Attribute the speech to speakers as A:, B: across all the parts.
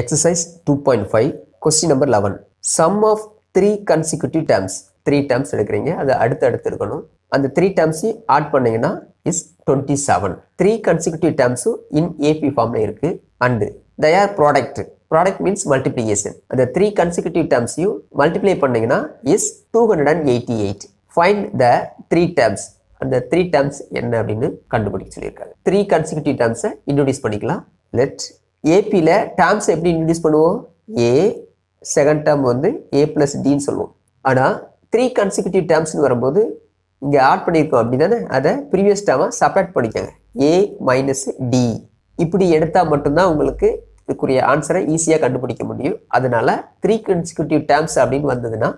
A: Exercise two point five question number eleven sum of three consecutive terms three terms எடுக்கிறீங்க அதை அடுத்து அடுத்து இருக்கணும் அந்த த்ரீ டேர்ம்ஸையும் ஆட் பண்ணிங்கன்னா is twenty seven three consecutive டேர்ம்ஸும் இன் ஏபி ஃபார்ம்ல இருக்குது and their product product means multiplication அந்த த்ரீ கன்சிக்யூட்டிவ் டேர்ம்ஸையும் மல்டிப்ளை பண்ணிங்கன்னா is two hundred and eighty eight find the three terms அந்த த்ரீ டேர்ம்ஸ் என்ன அப்படின்னு கண்டுபிடிக்க சொல்லியிருக்காங்க த்ரீ கன்சிக்யூட்டிவ் டேர்ம்ஸை இன்ட்ரடியூஸ் பண்ணிக்கலாம் லெட் ஏபியில் டேர்ம்ஸ் எப்படி இன்ட்ரடியூஸ் பண்ணுவோம் ஏ செகண்ட் டேர்ம் வந்து ஏ ப்ளஸ் டின்னு சொல்லுவோம் ஆனால் த்ரீ கன்சிக்யூட்டிவ் டேர்ம்ஸ்னு வரும்போது இங்கே ஆட் பண்ணியிருக்கோம் அப்படின்னா அதை ப்ரீவியஸ் டேர்மாக சப்ராக்ட் பண்ணிக்கோங்க ஏ மைனஸ் டி இப்படி எடுத்தால் மட்டும்தான் உங்களுக்கு இதுக்குரிய ஆன்சரை ஈஸியாக கண்டுபிடிக்க முடியும் அதனால் த்ரீ கன்சிக்யூட்டிவ் டேர்ம்ஸ் அப்படின்னு வந்ததுன்னா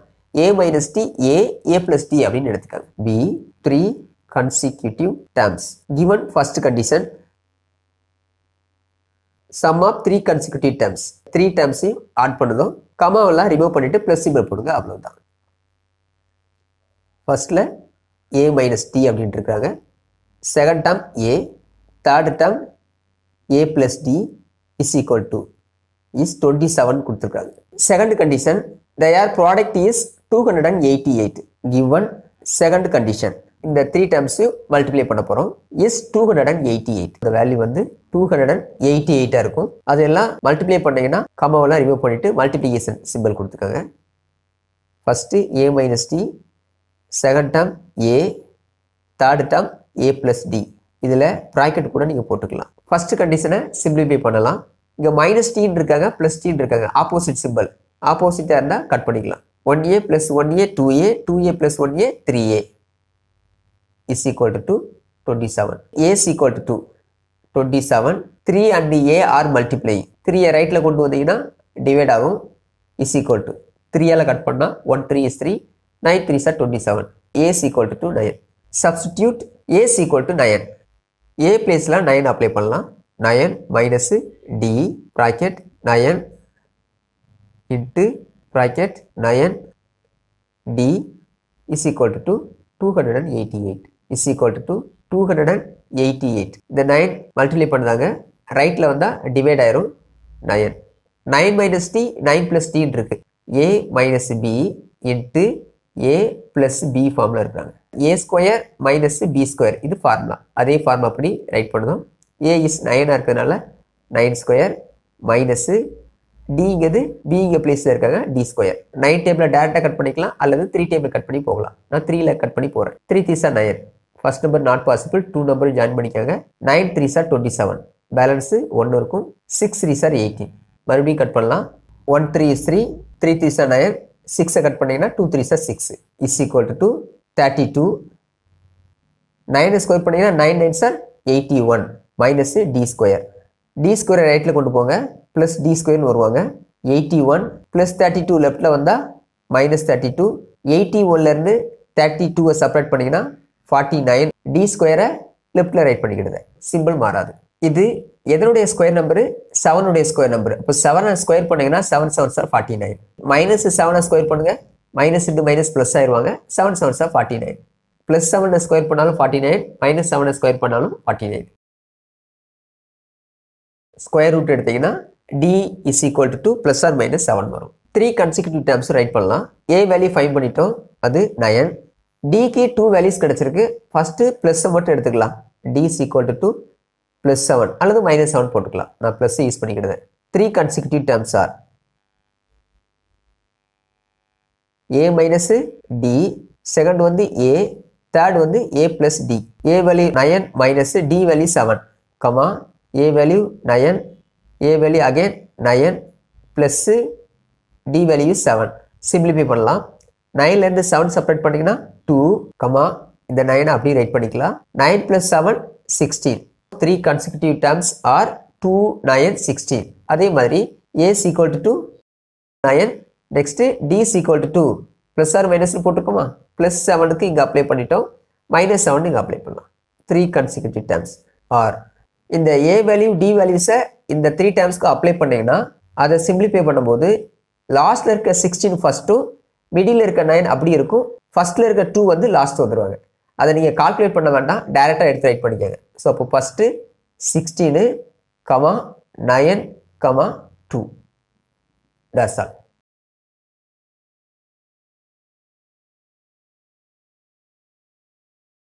A: a minus d a a plus d அப்படின்னு எடுத்துக்காங்க be three consecutive terms given first condition sum of three consecutive terms three டேர்ம்ஸையும் ஆட் பண்ணதும் கமாவெல்லாம் ரிமூவ் பண்ணிவிட்டு ப்ளஸ் சிம்பிள் போடுங்க அவ்வளோதான் ஃபர்ஸ்டில் ஏ மைனஸ் டி அப்படின்ட்டு இருக்கிறாங்க second term a third term a plus d is equal to is twenty seven கொடுத்துருக்காங்க second condition their product is two hundred and eighty eight given second condition இந்த three terms multiply பண்ண போகிறோம் is two hundred and eighty eight இந்த value வந்து two hundred and eighty எயிட்டாக இருக்கும் அதெல்லாம் multiply பண்ணீங்கன்னா கமாவெல்லாம் ரிமூவ் பண்ணிட்டு மல்டிப்ளிகேஷன் சிம்பிள் கொடுத்துக்கோங்க first a minus d second term a third term a plus d இதில் ப்ராக்கெட் கூட நீங்கள் போட்டுக்கலாம் ஃபஸ்ட்டு கண்டிஷனை சிம்பிளிஃபை பண்ணலாம் இங்கே மைனஸ் டீன் இருக்காங்க ப்ளஸ் டீன் இருக்காங்க ஆப்போசிட் சிம்பிள் ஆப்போசிட்டாக இருந்தால் கட் பண்ணிக்கலாம் one a plus one a two A two a plus one a three a is equal to 27. A is equal to 27. 3 and A are multiplying. 3 ரைட்டில் கொண்டு வந்தீங்கன்னா டிவைட் ஆகும் is equal to 3 கட் பண்ணால் one three is three nine three சார் twenty seven a is equal to to nine substitute a is equal to nine a பிளேஸில் nine apply பண்ணலாம் nine minus d bracket nine into bracket nine d is equal to two hundred and eighty eight is equal to two hundred and eighty eight இந்த nine multiply பண்ணுறாங்க ரைட்டில் வந்தால் divide ஆயிரும் nine nine minus d nine plus டின்னு இருக்குது a minus b into a plus b ஃபார்மில் இருக்கிறாங்க a square minus b square இது ஃபார்முலா அதே ஃபார்மா அப்படி ரைட் பண்ணுதோம் ஏ இஸ் நைனாக இருக்கிறதுனால நைன் ஸ்கொயர் மைனஸு டிங்கிறது பிங்க பிளேஸில் இருக்காங்க டி ஸ்கொயர் நைன் டேபிளில் டேரெக்டாக கட் பண்ணிக்கலாம் அல்லது த்ரீ டேபிள் கட் பண்ணி போகலாம் நான் த்ரீல கட் பண்ணி போகிறேன் த்ரீ தீஸா nine first number not possible two நம்பரும் ஜாயின் பண்ணிக்காங்க நைன் த்ரீ சார் டுவெண்ட்டி செவன் பேலன்ஸு ஒன்று இருக்கும் சிக்ஸ் த்ரீ சார் எயிட்டீன் மறுபடியும் கட் பண்ணலாம் one three is three three three சார் நயன் சிக்ஸை கட் பண்ணிங்கன்னா டூ த்ரீ சார் six is equal to two thirty two நைனை ஸ்கொயர் பண்ணிங்கன்னா நைன் நைன் சார் eighty one minus d square d square ரைட்டில் கொண்டு போங்க ப்ளஸ் டி ஸ்கொயர்னு வருவாங்க eighty one plus thirty two லெஃப்ட்டில் வந்தால் மைனஸ் தேர்ட்டி டூ எயிட்டி ஒன்லேருந்து தேர்ட்டி டூவை செப்பரேட் பண்ணிங்கன்னா ஃபார்ட்டி நைன் டி ஸ்கொயரை லெஃப்டில் ரைட் பண்ணிக்கிடுங்க சிம்பிள் மாறாது இது எதனுடைய ஸ்கொயர் நம்பரு செவனுடைய ஸ்கொயர் நம்பர் இப்போ செவனை ஸ்கொயர் பண்ணிங்கன்னா செவன் செவன் சார் ஃபார்ட்டி நைன் மைனஸ் செவனை ஸ்கொயர் பண்ணுங்கள் மைனஸ் இன்ட்டு மைனஸ் ப்ளஸ் ஆயிடுவாங்க செவன் செவன் சார் ஃபார்ட்டி நைன் ப்ளஸ் செவனை ஸ்கொயர் பண்ணாலும் ஃபார்ட்டி நைன் மைனஸ் செவனை ஸ்கொயர் பண்ணாலும் ஃபார்ட்டி நைன் ஸ்கொயர் ரூட் எடுத்திங்கன்னா d is equal to plus or minus seven வரும் த்ரீ கன்சிக்யூட்டிவ் டேர்ம்ஸ் ரைட் பண்ணலாம் ஏ வேல்யூ ஃபைன் பண்ணிட்டோம் அது நயன் டிக்கு டூ வேல்யூஸ் கிடச்சிருக்கு ஃபஸ்ட்டு ப்ளஸ்ஸை மட்டும் எடுத்துக்கலாம் டி சீக்வல் டு டூ ப்ளஸ் செவன் அல்லது மைனஸ் செவன் போட்டுக்கலாம் நான் ப்ளஸ் யூஸ் பண்ணிக்கிடுவேன் three consecutive terms are a minus d second வந்து ஏ தேர்ட் வந்து a plus d a value nine minus d value seven comma a value nine A value again nine plus d value seven simplify பண்ணலாம் நைன்லேருந்து seven separate பண்ணிங்கன்னா two comma இந்த நைனை அப்படியே right பண்ணிக்கலாம் nine plus seven sixteen three consecutive terms are two nine sixteen அதே மாதிரி a சீக்வல் to to nine next d சீக்வல் டு டூ ப்ளஸ் ஆர் மைனஸ்னு போட்டிருக்கோமா ப்ளஸ் செவனுக்கு இங்கே அப்ளை பண்ணிட்டோம் மைனஸ் செவன் இங்கே அப்ளை பண்ணலாம் த்ரீ கன்சிக்யூட்டிவ் டேர்ம்ஸ் ஆர் இந்த ஏ வேல்யூ டி வேல்யூஸை இந்த த்ரீ டேர்ம்ஸ்க்கு அப்ளை பண்ணிங்கன்னா அதை சிம்பிளிஃபை பண்ணும்போது லாஸ்ட்டில் இருக்க சிக்ஸ்டீன் ஃபஸ்ட்டும் மிடில் இருக்க நைன் அப்படி இருக்கும் ஃபஸ்ட்டில் இருக்க டூ வந்து லாஸ்ட் வந்துடுவாங்க அதை நீங்கள் கால்குலேட் பண்ண வேண்டாம் டேரெக்டாக எடுத்து ரைட் பண்ணிக்கோங்க ஸோ அப்போ first sixteen comma nine comma two that's all